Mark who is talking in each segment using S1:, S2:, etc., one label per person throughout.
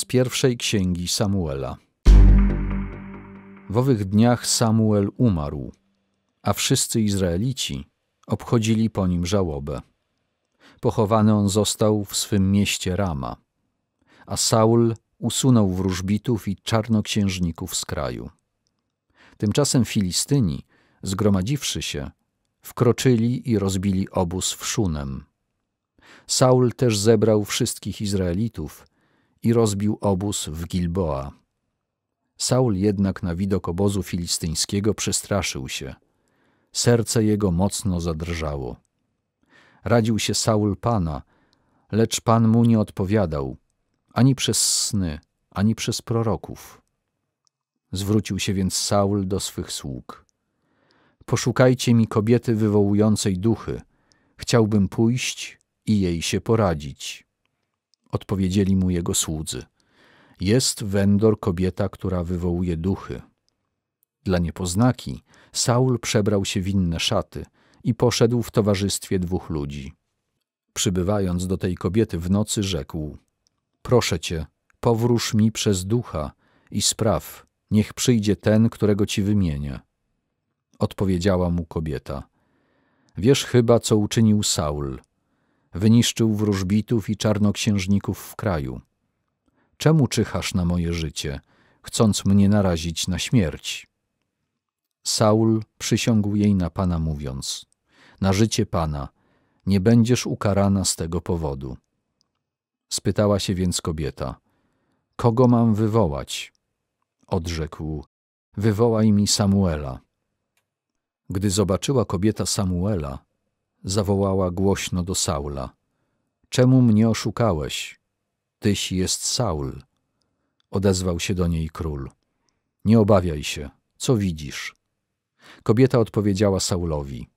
S1: z pierwszej księgi Samuela. W owych dniach Samuel umarł, a wszyscy Izraelici obchodzili po nim żałobę. Pochowany on został w swym mieście Rama, a Saul usunął wróżbitów i czarnoksiężników z kraju. Tymczasem Filistyni, zgromadziwszy się, wkroczyli i rozbili obóz w Szunem. Saul też zebrał wszystkich Izraelitów i rozbił obóz w Gilboa. Saul jednak na widok obozu filistyńskiego przestraszył się. Serce jego mocno zadrżało. Radził się Saul Pana, lecz Pan mu nie odpowiadał, ani przez sny, ani przez proroków. Zwrócił się więc Saul do swych sług. Poszukajcie mi kobiety wywołującej duchy. Chciałbym pójść i jej się poradzić. Odpowiedzieli mu jego słudzy. Jest wędor kobieta, która wywołuje duchy. Dla niepoznaki Saul przebrał się w inne szaty i poszedł w towarzystwie dwóch ludzi. Przybywając do tej kobiety w nocy, rzekł: Proszę cię, powróż mi przez ducha i spraw, niech przyjdzie ten, którego ci wymienię. Odpowiedziała mu kobieta: Wiesz chyba, co uczynił Saul wyniszczył wróżbitów i czarnoksiężników w kraju. Czemu czyhasz na moje życie, chcąc mnie narazić na śmierć? Saul przysiągł jej na Pana mówiąc, na życie Pana, nie będziesz ukarana z tego powodu. Spytała się więc kobieta, kogo mam wywołać? Odrzekł, wywołaj mi Samuela. Gdy zobaczyła kobieta Samuela, zawołała głośno do Saula. Czemu mnie oszukałeś? Tyś jest Saul. Odezwał się do niej król. Nie obawiaj się, co widzisz? Kobieta odpowiedziała Saulowi.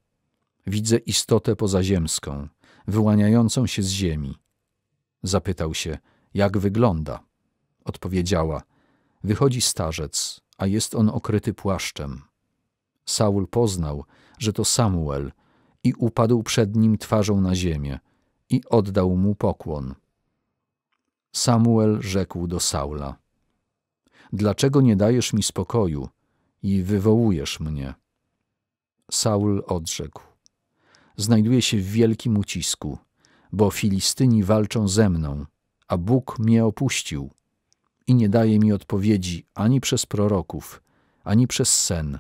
S1: Widzę istotę pozaziemską, wyłaniającą się z ziemi. Zapytał się, jak wygląda? Odpowiedziała, wychodzi starzec, a jest on okryty płaszczem. Saul poznał, że to Samuel – i upadł przed nim twarzą na ziemię i oddał mu pokłon. Samuel rzekł do Saula: Dlaczego nie dajesz mi spokoju i wywołujesz mnie? Saul odrzekł: Znajduję się w wielkim ucisku, bo Filistyni walczą ze mną, a Bóg mnie opuścił i nie daje mi odpowiedzi ani przez proroków, ani przez sen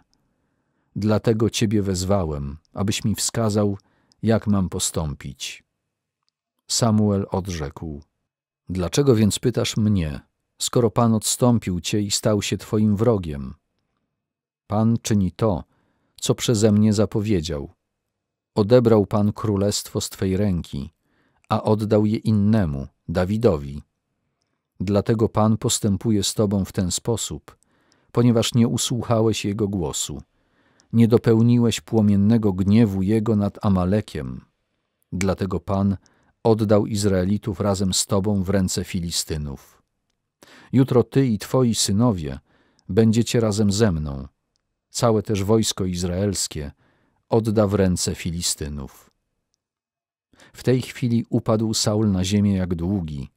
S1: Dlatego Ciebie wezwałem, abyś mi wskazał, jak mam postąpić. Samuel odrzekł: Dlaczego więc pytasz mnie, skoro Pan odstąpił Cię i stał się Twoim wrogiem? Pan czyni to, co przeze mnie zapowiedział. Odebrał Pan królestwo z Twej ręki, a oddał je innemu, Dawidowi. Dlatego Pan postępuje z Tobą w ten sposób, ponieważ nie usłuchałeś Jego głosu nie dopełniłeś płomiennego gniewu Jego nad Amalekiem. Dlatego Pan oddał Izraelitów razem z Tobą w ręce Filistynów. Jutro Ty i Twoi synowie będziecie razem ze mną. Całe też wojsko izraelskie odda w ręce Filistynów. W tej chwili upadł Saul na ziemię jak długi.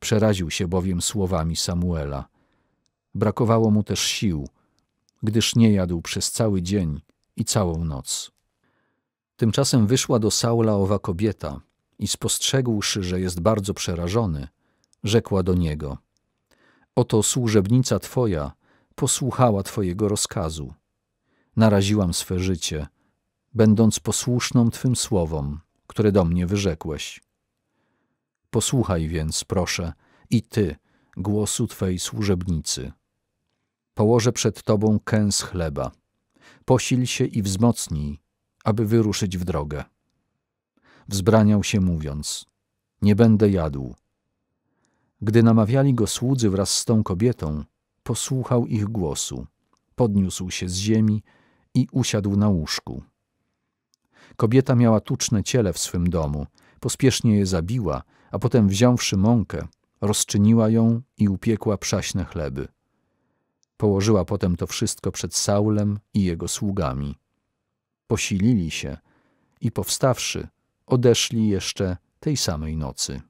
S1: Przeraził się bowiem słowami Samuela. Brakowało mu też sił – gdyż nie jadł przez cały dzień i całą noc. Tymczasem wyszła do Saula owa kobieta i spostrzegłszy, że jest bardzo przerażony, rzekła do niego: Oto służebnica twoja posłuchała twojego rozkazu. Naraziłam swe życie, będąc posłuszną twym słowom, które do mnie wyrzekłeś. Posłuchaj więc, proszę, i ty głosu twej służebnicy położę przed Tobą kęs chleba. Posil się i wzmocnij, aby wyruszyć w drogę. Wzbraniał się mówiąc, nie będę jadł. Gdy namawiali go słudzy wraz z tą kobietą, posłuchał ich głosu, podniósł się z ziemi i usiadł na łóżku. Kobieta miała tuczne ciele w swym domu, pospiesznie je zabiła, a potem wziąwszy mąkę, rozczyniła ją i upiekła przaśne chleby. Położyła potem to wszystko przed Saulem i jego sługami. Posilili się i powstawszy, odeszli jeszcze tej samej nocy.